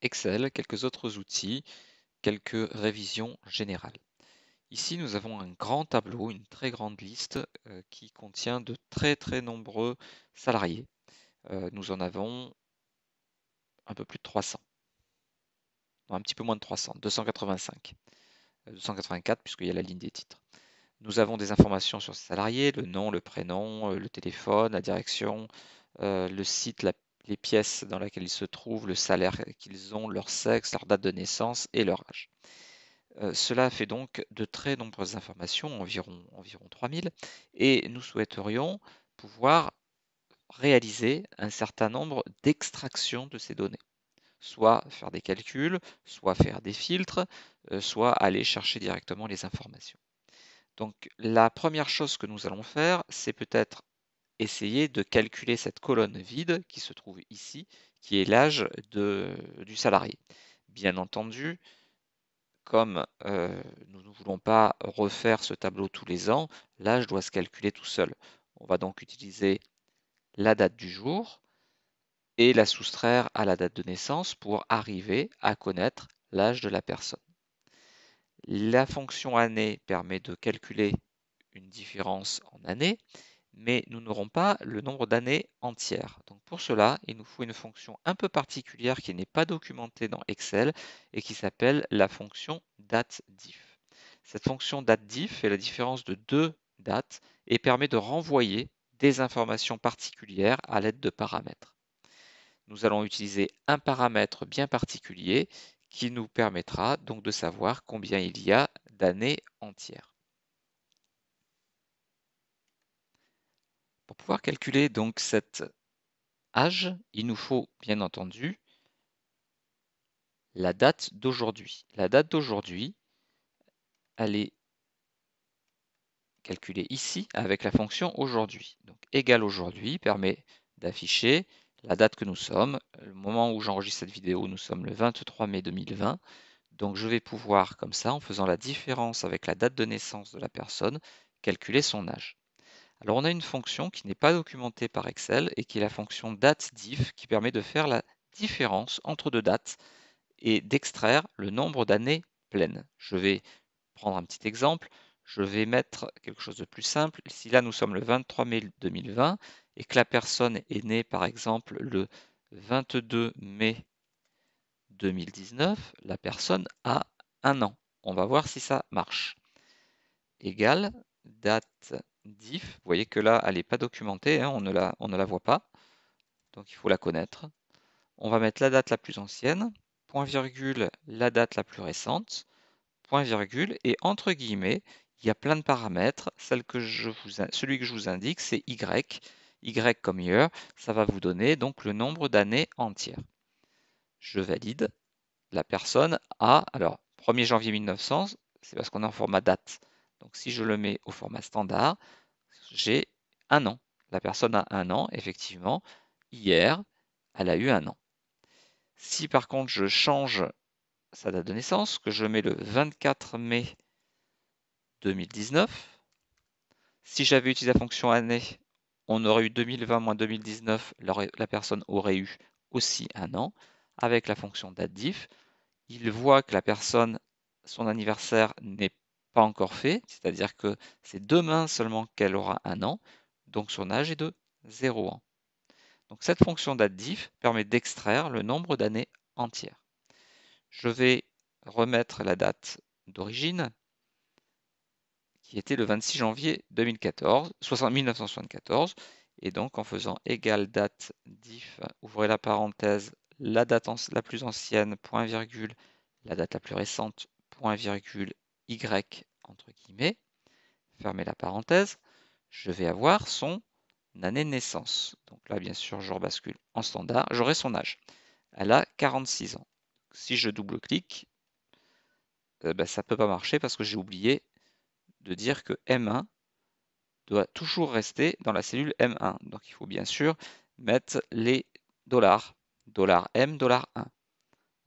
Excel, quelques autres outils, quelques révisions générales. Ici, nous avons un grand tableau, une très grande liste euh, qui contient de très très nombreux salariés. Euh, nous en avons un peu plus de 300. un petit peu moins de 300, 285. 284 puisqu'il y a la ligne des titres. Nous avons des informations sur ces salariés, le nom, le prénom, euh, le téléphone, la direction, le site, la les pièces dans lesquelles ils se trouvent, le salaire qu'ils ont, leur sexe, leur date de naissance et leur âge. Euh, cela fait donc de très nombreuses informations, environ, environ 3000, et nous souhaiterions pouvoir réaliser un certain nombre d'extractions de ces données. Soit faire des calculs, soit faire des filtres, euh, soit aller chercher directement les informations. Donc la première chose que nous allons faire, c'est peut-être essayer de calculer cette colonne vide qui se trouve ici, qui est l'âge du salarié. Bien entendu, comme euh, nous ne voulons pas refaire ce tableau tous les ans, l'âge doit se calculer tout seul. On va donc utiliser la date du jour et la soustraire à la date de naissance pour arriver à connaître l'âge de la personne. La fonction année permet de calculer une différence en année mais nous n'aurons pas le nombre d'années entières. Donc pour cela, il nous faut une fonction un peu particulière qui n'est pas documentée dans Excel et qui s'appelle la fonction dateDiff. Cette fonction dateDiff fait la différence de deux dates et permet de renvoyer des informations particulières à l'aide de paramètres. Nous allons utiliser un paramètre bien particulier qui nous permettra donc de savoir combien il y a d'années entières. pouvoir calculer donc cet âge, il nous faut bien entendu la date d'aujourd'hui. La date d'aujourd'hui, elle est calculée ici avec la fonction aujourd'hui. Donc égal aujourd'hui permet d'afficher la date que nous sommes. Le moment où j'enregistre cette vidéo, nous sommes le 23 mai 2020. Donc je vais pouvoir, comme ça, en faisant la différence avec la date de naissance de la personne, calculer son âge. Alors on a une fonction qui n'est pas documentée par Excel et qui est la fonction DateDiff qui permet de faire la différence entre deux dates et d'extraire le nombre d'années pleines. Je vais prendre un petit exemple. Je vais mettre quelque chose de plus simple. Si là nous sommes le 23 mai 2020 et que la personne est née par exemple le 22 mai 2019, la personne a un an. On va voir si ça marche. Égal date diff. Vous voyez que là, elle n'est pas documentée, hein, on, ne la, voit pas. Donc il faut la connaître. On va mettre la date la plus ancienne, point virgule, la date la plus récente, point virgule, et entre guillemets, il y a plein de paramètres. celui que je vous indique, c'est Y. Y comme hier, ça va vous donner donc le nombre d'années entières. Je valide. La personne a, alors 1er janvier 1900, c'est parce qu'on est en format date. Donc si je le mets au format standard, j'ai un an. La personne a un an, effectivement, hier, elle a eu un an. Si par contre je change sa date de naissance, que je mets le 24 mai 2019, si j'avais utilisé la fonction année, on aurait eu 2020 moins 2019, la personne aurait eu aussi un an. Avec la fonction date diff, il voit que la personne, son anniversaire n'est encore fait, c'est-à-dire que c'est demain seulement qu'elle aura un an, donc son âge est de 0 ans. Donc cette fonction dateDiff permet d'extraire le nombre d'années entières. Je vais remettre la date d'origine, qui était le 26 janvier 2014, 1974, et donc en faisant égale date diff, ouvrez la parenthèse, la date la plus ancienne, point virgule, la date la plus récente, point virgule, y entre guillemets, fermez la parenthèse, je vais avoir son année de naissance. Donc là, bien sûr, je rebascule en standard, j'aurai son âge. Elle a 46 ans. Si je double-clique, euh, bah, ça ne peut pas marcher parce que j'ai oublié de dire que M1 doit toujours rester dans la cellule M1. Donc il faut bien sûr mettre les dollars. Dollar $M, $1.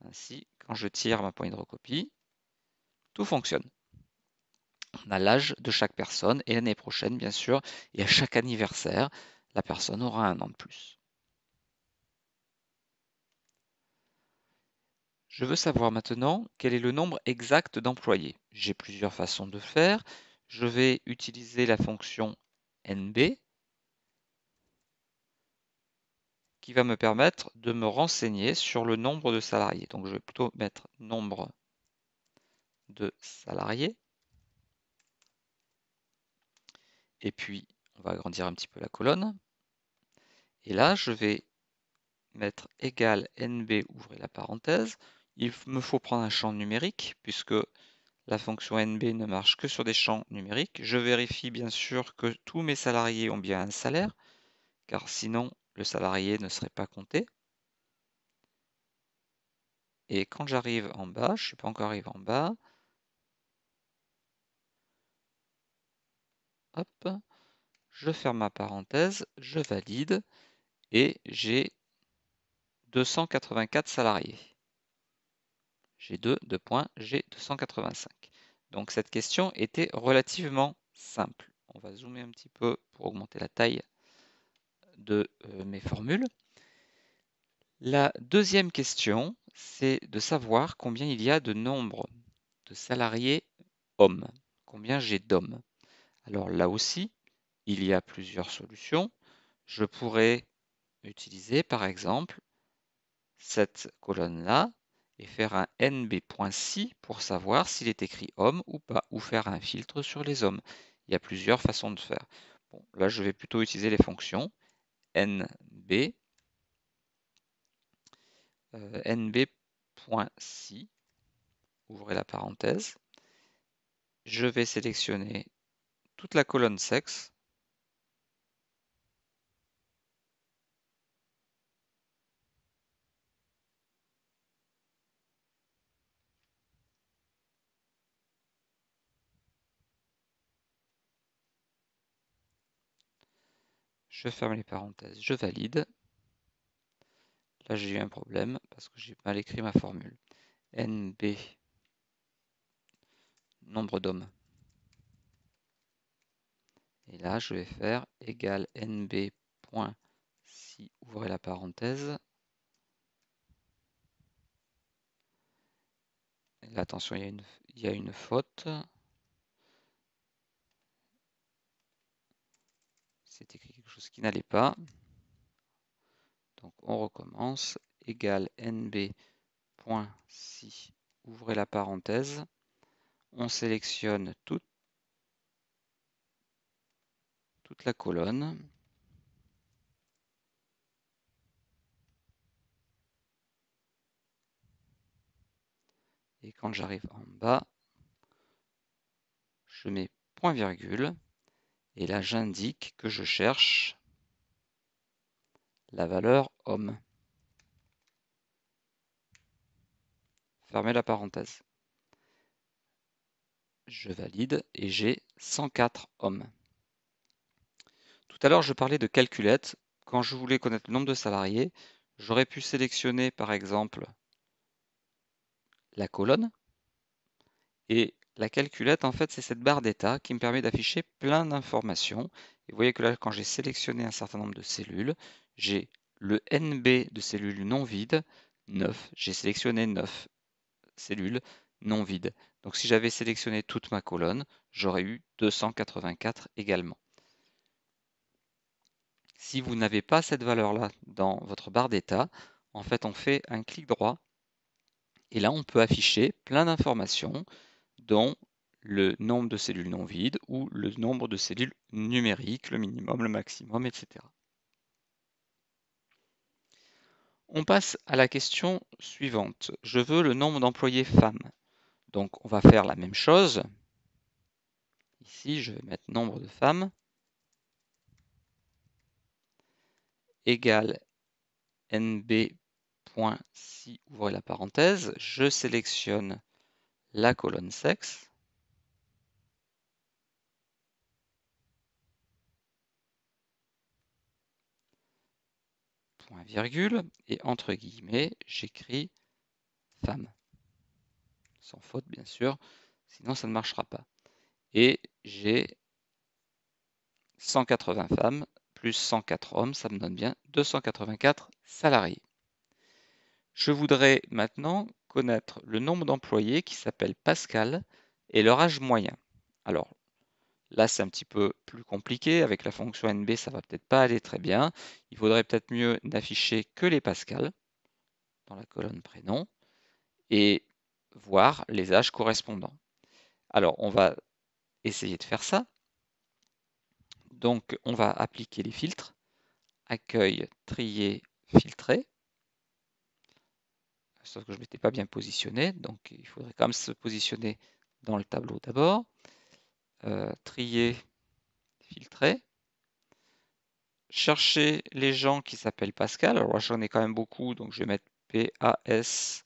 Ainsi, quand je tire ma poignée de recopie, tout fonctionne. On a l'âge de chaque personne et l'année prochaine, bien sûr, et à chaque anniversaire, la personne aura un an de plus. Je veux savoir maintenant quel est le nombre exact d'employés. J'ai plusieurs façons de faire. Je vais utiliser la fonction NB qui va me permettre de me renseigner sur le nombre de salariés. Donc je vais plutôt mettre nombre de salariés. Et puis, on va agrandir un petit peu la colonne. Et là, je vais mettre égal NB, ouvrez la parenthèse. Il me faut prendre un champ numérique, puisque la fonction NB ne marche que sur des champs numériques. Je vérifie bien sûr que tous mes salariés ont bien un salaire, car sinon le salarié ne serait pas compté. Et quand j'arrive en bas, je ne suis pas encore arrivé en bas, Hop, je ferme ma parenthèse, je valide et j'ai 284 salariés. J'ai 2 2 points, j'ai 285 Donc cette question était relativement simple. On va zoomer un petit peu pour augmenter la taille de euh, mes formules. La deuxième question, c'est de savoir combien il y a de nombre de salariés hommes, combien j'ai d'hommes. Alors là aussi, il y a plusieurs solutions. Je pourrais utiliser par exemple cette colonne-là et faire un nb.si pour savoir s'il est écrit homme ou pas, ou faire un filtre sur les hommes. Il y a plusieurs façons de faire. là, je vais plutôt utiliser les fonctions nb, euh, nb.si, ouvrez la parenthèse. Je vais sélectionner toute la colonne sexe. Je ferme les parenthèses, je valide. Là, j'ai eu un problème parce que j'ai mal écrit ma formule. NB, nombre d'hommes là, je vais faire égal nb ouvrez la parenthèse. attention, il y, a une, il une faute. C'est écrit quelque chose qui n'allait pas. Donc on recommence. égal nb ouvrez la parenthèse. On sélectionne toutes la colonne. Et quand j'arrive en bas, je mets point virgule. Et là, j'indique que je cherche la valeur homme. Fermez la parenthèse. Je valide et j'ai 104 hommes. Tout à l'heure, je parlais de calculette. Quand je voulais connaître le nombre de salariés, j'aurais pu sélectionner par exemple la colonne. Et la calculette, en fait, c'est cette barre d'état qui me permet d'afficher plein d'informations. Et vous voyez que là, quand j'ai sélectionné un certain nombre de cellules, j'ai le NB de cellules non vides, 9. J'ai sélectionné 9 cellules non vides. Donc si j'avais sélectionné toute ma colonne, j'aurais eu 284 également. Si vous n'avez pas cette valeur-là dans votre barre d'état, en fait, on fait un clic droit et là, on peut afficher plein d'informations, dont le nombre de cellules non vides ou le nombre de cellules numériques, le minimum, le maximum, etc. On passe à la question suivante. Je veux le nombre d'employés femmes. Donc, on va faire la même chose. Ici, je vais mettre nombre de femmes. égale nb.si, ouvrez la parenthèse, je sélectionne la colonne sexe. Point virgule, et entre guillemets, j'écris femme. Sans faute, bien sûr, sinon ça ne marchera pas. Et j'ai 180 femmes plus 104 hommes, ça me donne bien 284 salariés. Je voudrais maintenant connaître le nombre d'employés qui s'appellent Pascal et leur âge moyen. Alors là, c'est un petit peu plus compliqué. Avec la fonction NB, ça va peut-être pas aller très bien. Il vaudrait peut-être mieux n'afficher que les Pascal dans la colonne prénom et voir les âges correspondants. Alors, on va essayer de faire ça. Donc on va appliquer les filtres. Accueil, trier, filtrer. Sauf que je ne m'étais pas bien positionné, donc il faudrait quand même se positionner dans le tableau d'abord. Euh, trier, filtrer. Chercher les gens qui s'appellent Pascal. Alors j'en ai quand même beaucoup, donc je vais mettre PAS.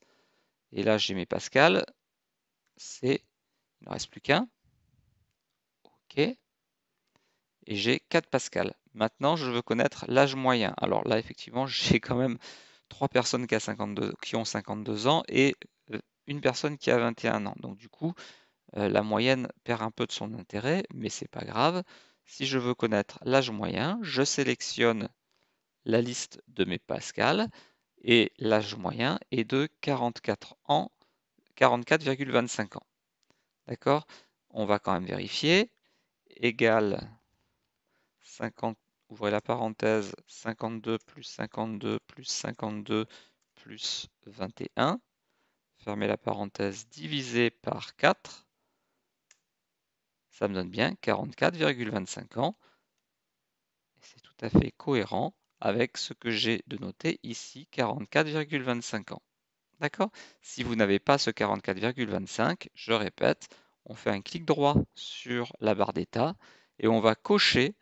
Et là j'ai mes Pascal. C'est, il ne reste plus qu'un. OK et j'ai 4 Pascal. Maintenant, je veux connaître l'âge moyen. Alors là, effectivement, j'ai quand même 3 personnes qui, a 52, qui ont 52 ans et euh, une personne qui a 21 ans. Donc du coup, euh, la moyenne perd un peu de son intérêt, mais c'est pas grave. Si je veux connaître l'âge moyen, je sélectionne la liste de mes Pascal, et l'âge moyen est de 44 ans, 44,25 ans. D'accord On va quand même vérifier. Égal ouvrez la parenthèse, 52 plus 52 plus 52 plus 21, fermez la parenthèse, divisé par 4, ça me donne bien 44,25 ans. C'est tout à fait cohérent avec ce que j'ai de noter ici, 44,25 ans. D'accord Si vous n'avez pas ce 44,25, je répète, on fait un clic droit sur la barre d'état et on va cocher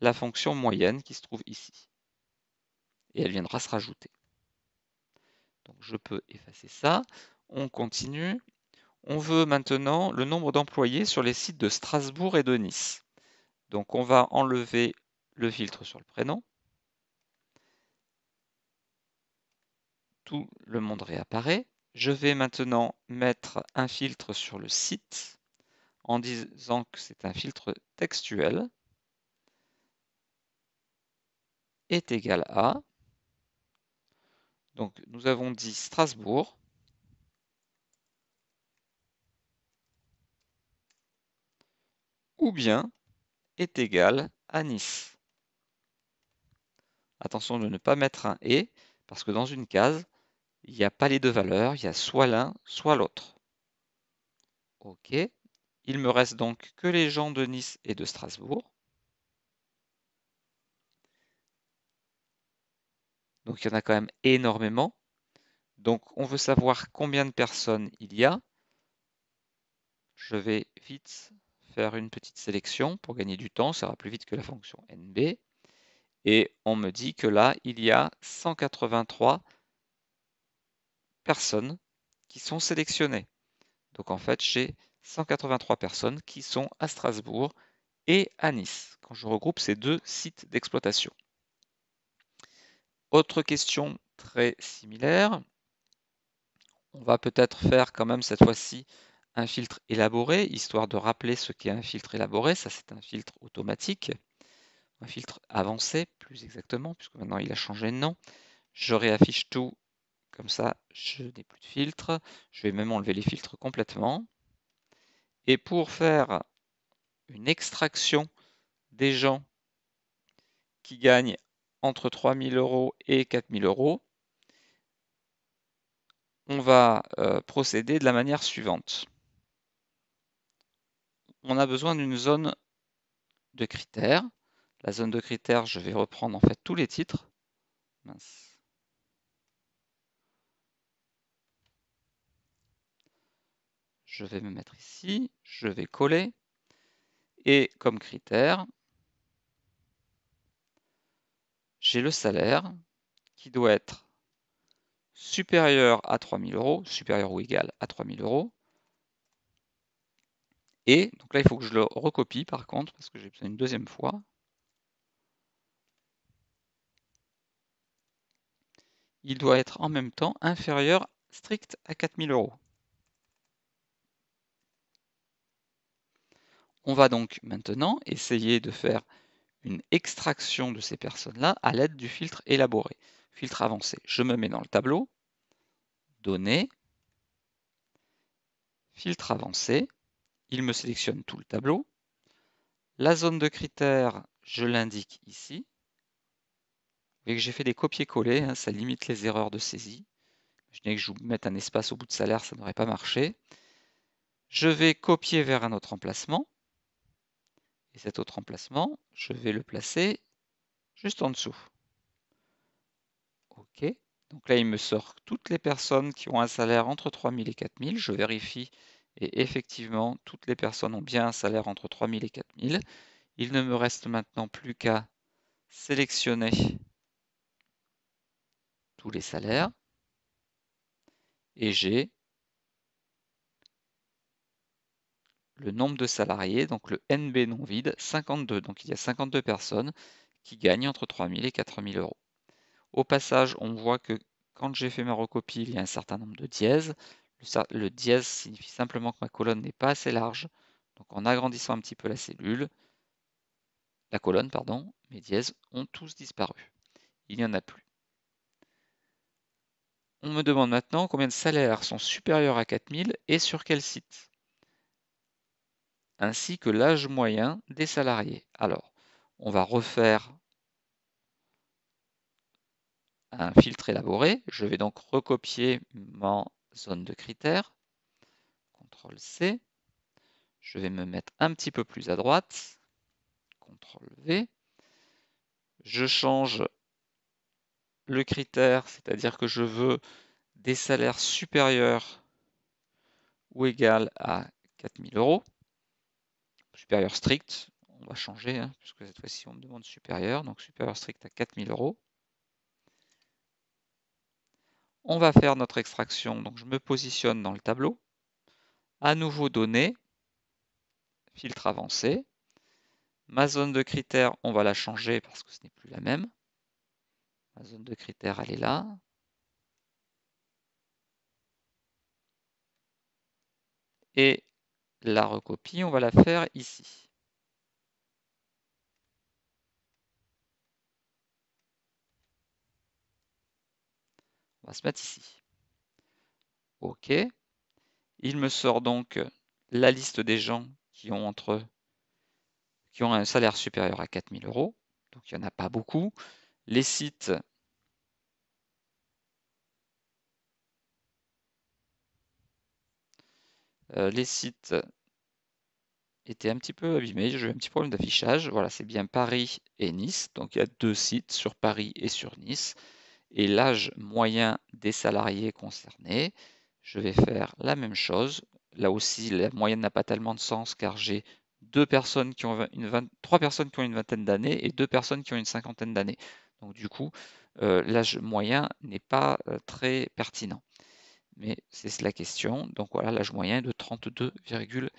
la fonction moyenne qui se trouve ici. Et elle viendra se rajouter. Donc je peux effacer ça. On continue. On veut maintenant le nombre d'employés sur les sites de Strasbourg et de Nice. Donc on va enlever le filtre sur le prénom. Tout le monde réapparaît. Je vais maintenant mettre un filtre sur le site en disant que c'est un filtre textuel est égal à, donc nous avons dit Strasbourg, ou bien est égal à Nice. Attention de ne pas mettre un et, parce que dans une case, il n'y a pas les deux valeurs, il y a soit l'un, soit l'autre. Ok, il me reste donc que les gens de Nice et de Strasbourg. Donc il y en a quand même énormément. Donc on veut savoir combien de personnes il y a. Je vais vite faire une petite sélection pour gagner du temps, ça va plus vite que la fonction NB. Et on me dit que là, il y a 183 personnes qui sont sélectionnées. Donc en fait, j'ai 183 personnes qui sont à Strasbourg et à Nice, quand je regroupe ces deux sites d'exploitation. Autre question très similaire. On va peut-être faire quand même cette fois-ci un filtre élaboré, histoire de rappeler ce qu'est un filtre élaboré. Ça, c'est un filtre automatique, un filtre avancé, plus exactement, puisque maintenant il a changé de nom. Je réaffiche tout, comme ça, je n'ai plus de filtre. Je vais même enlever les filtres complètement. Et pour faire une extraction des gens qui gagnent entre 3 euros et 4000 euros, on va euh, procéder de la manière suivante. On a besoin d'une zone de critères. La zone de critères, je vais reprendre en fait tous les titres. Je vais me mettre ici, je vais coller. Et comme critère, j'ai le salaire qui doit être supérieur à 3000 euros, supérieur ou égal à 3000 euros. Et donc là, il faut que je le recopie par contre, parce que j'ai besoin une deuxième fois. Il doit être en même temps inférieur strict à 4000 euros. On va donc maintenant essayer de faire une extraction de ces personnes-là à l'aide du filtre élaboré, filtre avancé. Je me mets dans le tableau, données, filtre avancé, il me sélectionne tout le tableau. La zone de critères, je l'indique ici. Vous voyez que j'ai fait des copier-coller, hein, ça limite les erreurs de saisie. Imaginez que je vous mette un espace au bout de salaire, ça n'aurait pas marché. Je vais copier vers un autre emplacement. Et cet autre emplacement, je vais le placer juste en dessous. OK. Donc là, il me sort toutes les personnes qui ont un salaire entre 3000 et 4000. Je vérifie et effectivement, toutes les personnes ont bien un salaire entre 3000 et 4000. Il ne me reste maintenant plus qu'à sélectionner tous les salaires. Et j'ai le nombre de salariés, donc le NB non vide, 52. Donc il y a 52 personnes qui gagnent entre 3000 et 4000 euros. Au passage, on voit que quand j'ai fait ma recopie, il y a un certain nombre de dièses. Le, dièse signifie simplement que ma colonne n'est pas assez large. Donc en agrandissant un petit peu la cellule, la colonne, pardon, mes dièses ont tous disparu. Il n'y en a plus. On me demande maintenant combien de salaires sont supérieurs à 4000 et sur quel site ainsi que l'âge moyen des salariés. Alors, on va refaire un filtre élaboré. Je vais donc recopier ma zone de critères. CTRL-C. Je vais me mettre un petit peu plus à droite. CTRL-V. Je change le critère, c'est-à-dire que je veux des salaires supérieurs ou égaux à 4000 euros supérieur strict, on va changer, hein, puisque cette fois-ci on me demande supérieur, donc supérieur strict à 4000 euros. On va faire notre extraction, donc je me positionne dans le tableau. À nouveau données, filtre avancé. Ma zone de critères, on va la changer parce que ce n'est plus la même. Ma zone de critères, elle est là. Et la recopie, on va la faire ici. On va se mettre ici. OK. Il me sort donc la liste des gens qui ont entre qui ont un salaire supérieur à 4000 euros. Donc il n'y en a pas beaucoup. Les sites euh, les sites était un petit peu abîmé, j'ai eu un petit problème d'affichage. Voilà, c'est bien Paris et Nice. Donc il y a deux sites sur Paris et sur Nice. Et l'âge moyen des salariés concernés, je vais faire la même chose. Là aussi, la moyenne n'a pas tellement de sens car j'ai deux personnes qui ont une vingtaine, trois personnes qui ont une vingtaine d'années et deux personnes qui ont une cinquantaine d'années. Donc du coup, euh, l'âge moyen n'est pas euh, très pertinent. Mais c'est la question. Donc voilà, l'âge moyen est de 32,4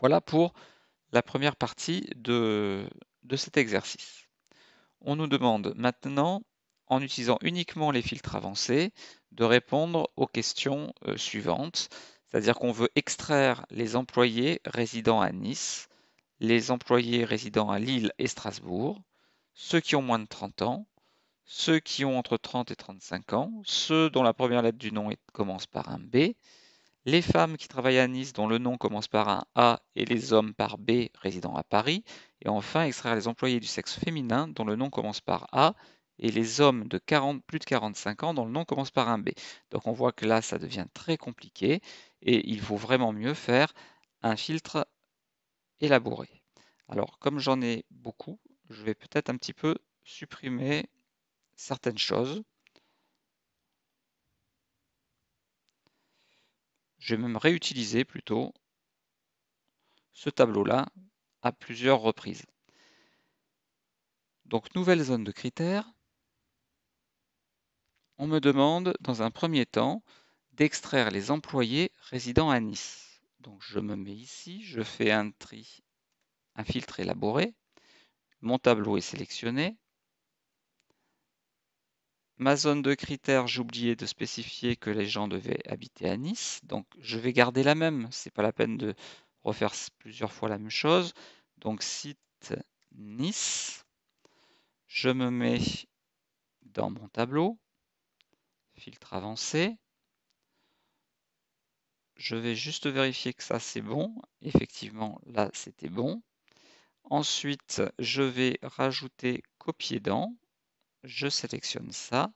voilà pour la première partie de, cet exercice. On nous demande maintenant, en utilisant uniquement les filtres avancés, de répondre aux questions euh, suivantes. C'est-à-dire qu'on veut extraire les employés résidant à Nice, les employés résidant à Lille et Strasbourg, ceux qui ont moins de 30 ans, ceux qui ont entre 30 et 35 ans, ceux dont la première lettre du nom commence par un B, les femmes qui travaillent à Nice dont le nom commence par un A et les hommes par B résidant à Paris, et enfin extraire les employés du sexe féminin dont le nom commence par A et les hommes de plus de 45 ans dont le nom commence par un B. Donc on voit que là, ça devient très compliqué et il vaut vraiment mieux faire un filtre élaboré. Alors comme j'en ai beaucoup, je vais peut-être un petit peu supprimer certaines choses. Je vais même réutiliser plutôt ce tableau-là à plusieurs reprises. Donc nouvelle zone de critères. On me demande dans un premier temps d'extraire les employés résidant à Nice. Donc je me mets ici, je fais un tri, un filtre élaboré. Mon tableau est sélectionné. Ma zone de critères, oublié de spécifier que les gens devaient habiter à Nice, donc je vais garder la même. C'est pas la peine de refaire plusieurs fois la même chose. Donc site Nice, je me mets dans mon tableau, filtre avancé. Je vais juste vérifier que ça c'est bon. Effectivement, là c'était bon. Ensuite, je vais rajouter copier dans je sélectionne ça,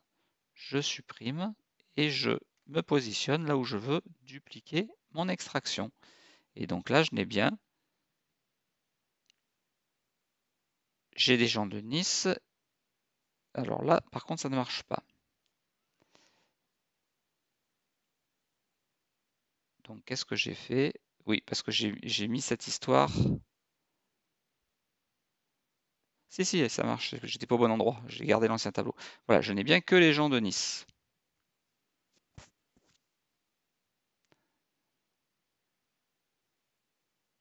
je supprime et je me positionne là où je veux dupliquer mon extraction. Et donc là, je n'ai bien, j'ai des gens de Nice. Alors là, par contre, ça ne marche pas. Donc qu'est-ce que j'ai fait Oui, parce que j'ai mis cette histoire si, si, ça marche. J'étais pas au bon endroit. J'ai gardé l'ancien tableau. Voilà, je n'ai bien que les gens de Nice.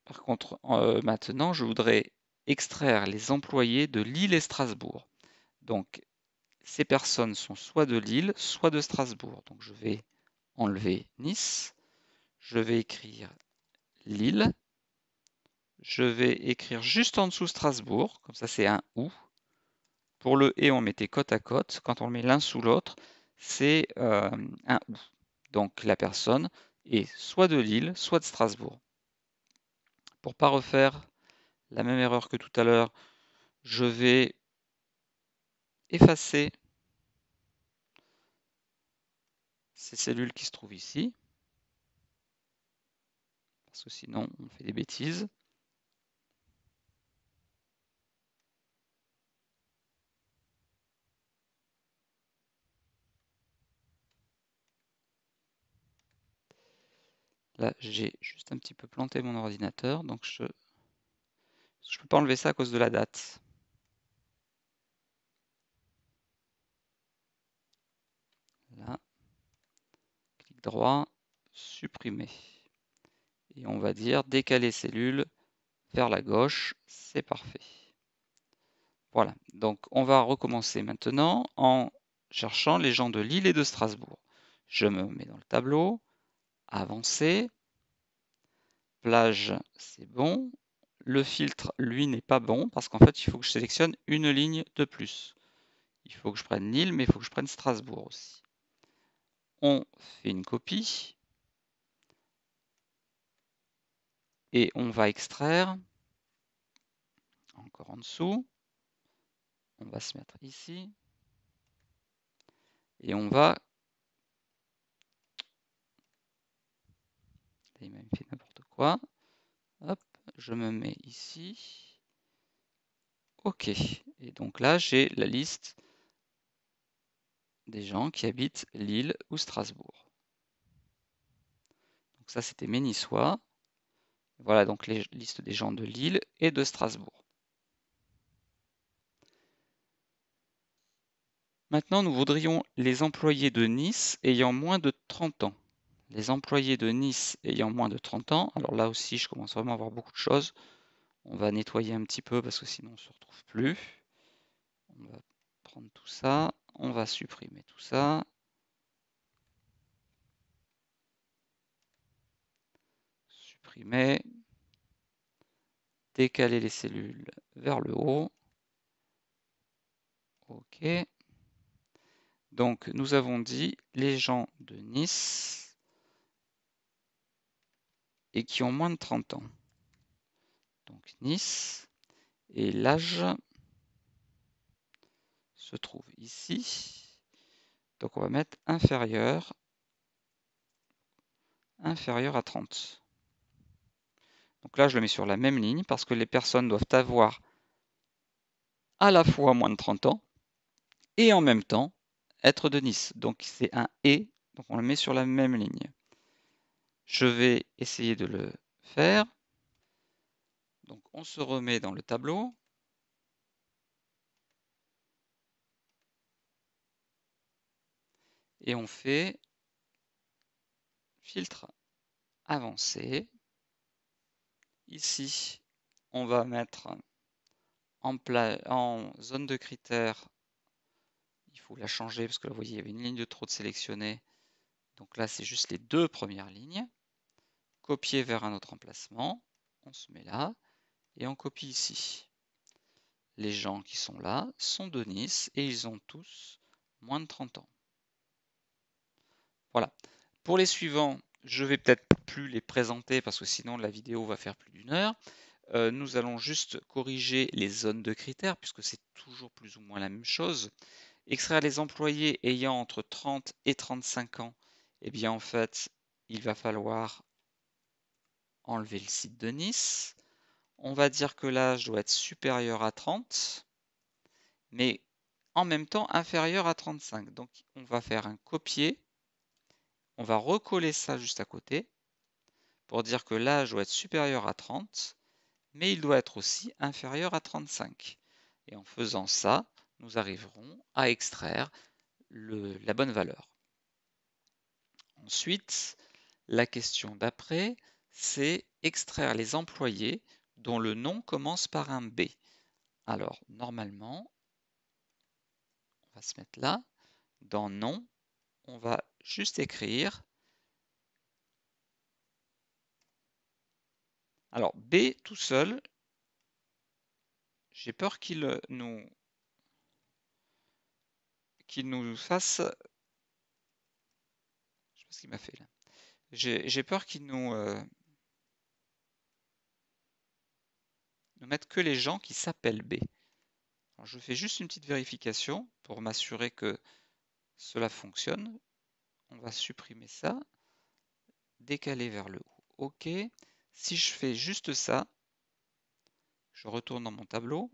Par contre, euh, maintenant, je voudrais extraire les employés de Lille et Strasbourg. Donc, ces personnes sont soit de Lille, soit de Strasbourg. Donc, je vais enlever Nice. Je vais écrire Lille. Je vais écrire juste en dessous Strasbourg, comme ça c'est un OU. Pour le et, on mettait côte à côte. Quand on le met l'un sous l'autre, c'est euh, un OU. Donc la personne est soit de Lille, soit de Strasbourg. Pour pas refaire la même erreur que tout à l'heure, je vais effacer ces cellules qui se trouvent ici. Parce que sinon, on fait des bêtises. Là, j'ai juste un petit peu planté mon ordinateur, donc je ne peux pas enlever ça à cause de la date. Là, clic droit, supprimer. Et on va dire décaler cellule vers la gauche, c'est parfait. Voilà, donc on va recommencer maintenant en cherchant les gens de Lille et de Strasbourg. Je me mets dans le tableau, Avancer Plage, c'est bon. Le filtre, lui, n'est pas bon parce qu'en fait, il faut que je sélectionne une ligne de plus. Il faut que je prenne Lille, mais il faut que je prenne Strasbourg aussi. On fait une copie. Et on va extraire. Encore en dessous. On va se mettre ici. Et on va il m'a fait n'importe quoi. Hop, je me mets ici. OK. Et donc là, j'ai la liste des gens qui habitent Lille ou Strasbourg. Donc ça, c'était mes Niçois. Voilà donc les listes des gens de Lille et de Strasbourg. Maintenant, nous voudrions les employés de Nice ayant moins de 30 ans les employés de Nice ayant moins de 30 ans, alors là aussi je commence vraiment à voir beaucoup de choses. On va nettoyer un petit peu parce que sinon on ne se retrouve plus. On va prendre tout ça, on va supprimer tout ça. Supprimer. Décaler les cellules vers le haut. OK. Donc nous avons dit les gens de Nice et qui ont moins de 30 ans. Donc Nice, et l'âge se trouve ici. Donc on va mettre inférieur, inférieur à 30. Donc là, je le mets sur la même ligne parce que les personnes doivent avoir à la fois moins de 30 ans et en même temps être de Nice. Donc c'est un et, donc on le met sur la même ligne. Je vais essayer de le faire. Donc on se remet dans le tableau. Et on fait filtre avancé. Ici, on va mettre en, zone de critères. Il faut la changer parce que là, vous voyez, il y avait une ligne de trop de sélectionnée. Donc là, c'est juste les deux premières lignes copier vers un autre emplacement, on se met là, et on copie ici. Les gens qui sont là sont de Nice et ils ont tous moins de 30 ans. Voilà. Pour les suivants, je vais peut-être plus les présenter parce que sinon la vidéo va faire plus d'une heure. Euh, nous allons juste corriger les zones de critères puisque c'est toujours plus ou moins la même chose. Extraire les employés ayant entre 30 et 35 ans, eh bien en fait, il va falloir enlever le site de Nice. On va dire que l'âge doit être supérieur à 30, mais en même temps inférieur à 35. Donc on va faire un copier, on va recoller ça juste à côté pour dire que l'âge doit être supérieur à 30, mais il doit être aussi inférieur à 35. Et en faisant ça, nous arriverons à extraire la bonne valeur. Ensuite, la question d'après, c'est extraire les employés dont le nom commence par un B. Alors, normalement, on va se mettre là. Dans nom, on va juste écrire. Alors, B tout seul, j'ai peur qu'il nous, qu'il nous fasse... Je sais pas ce qu'il m'a fait là. J'ai peur qu'il nous... Euh, ne mettre que les gens qui s'appellent B. je fais juste une petite vérification pour m'assurer que cela fonctionne. On va supprimer ça, décaler vers le haut. OK. Si je fais juste ça, je retourne dans mon tableau.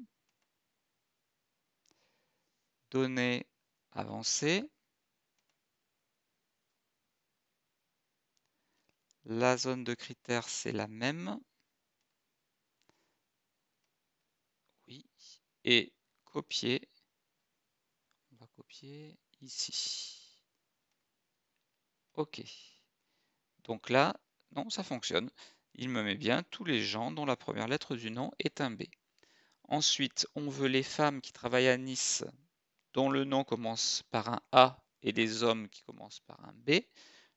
Données avancées. La zone de critères, c'est la même. et copier. On va copier ici. OK. Donc là, non, ça fonctionne. Il me met bien tous les gens dont la première lettre du nom est un B. Ensuite, on veut les femmes qui travaillent à Nice dont le nom commence par un A et les hommes qui commencent par un B.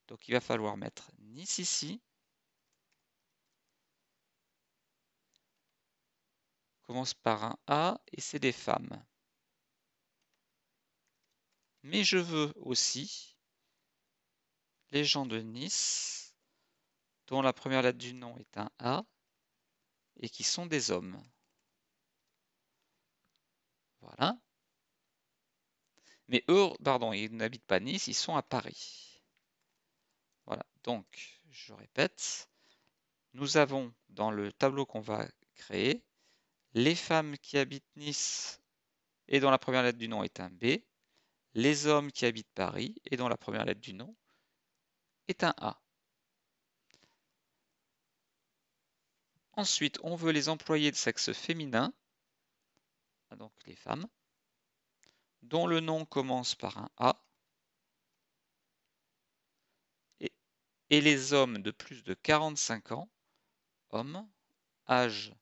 Donc il va falloir mettre Nice ici. commence par un A et c'est des femmes. Mais je veux aussi les gens de Nice, dont la première lettre du nom est un A, et qui sont des hommes. Voilà. Mais eux, pardon, ils n'habitent pas Nice, ils sont à Paris. Voilà, donc, je répète, nous avons dans le tableau qu'on va créer les femmes qui habitent Nice et dont la première lettre du nom est un B. Les hommes qui habitent Paris et dont la première lettre du nom est un A. Ensuite, on veut les employés de sexe féminin, ah, donc les femmes, dont le nom commence par un A, et, les hommes de plus de 45 ans, hommes, âge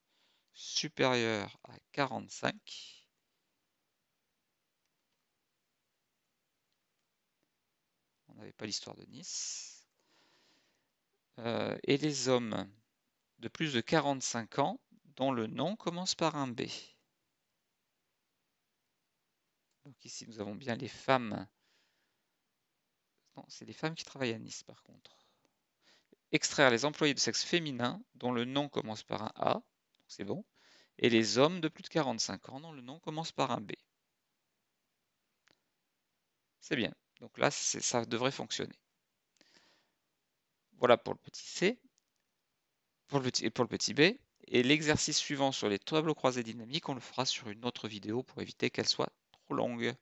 supérieur à 45, on n'avait pas l'histoire de Nice, euh, et les hommes de plus de 45 ans dont le nom commence par un B. Donc ici, nous avons bien les femmes. Non, c'est les femmes qui travaillent à Nice, par contre. Extraire les employés de sexe féminin dont le nom commence par un A c'est bon. Et les hommes de plus de 45 ans dont le nom commence par un B. C'est bien. Donc là, ça devrait fonctionner. Voilà pour le petit C pour le petit, et pour le petit B. Et l'exercice suivant sur les tableaux croisés dynamiques, on le fera sur une autre vidéo pour éviter qu'elle soit trop longue.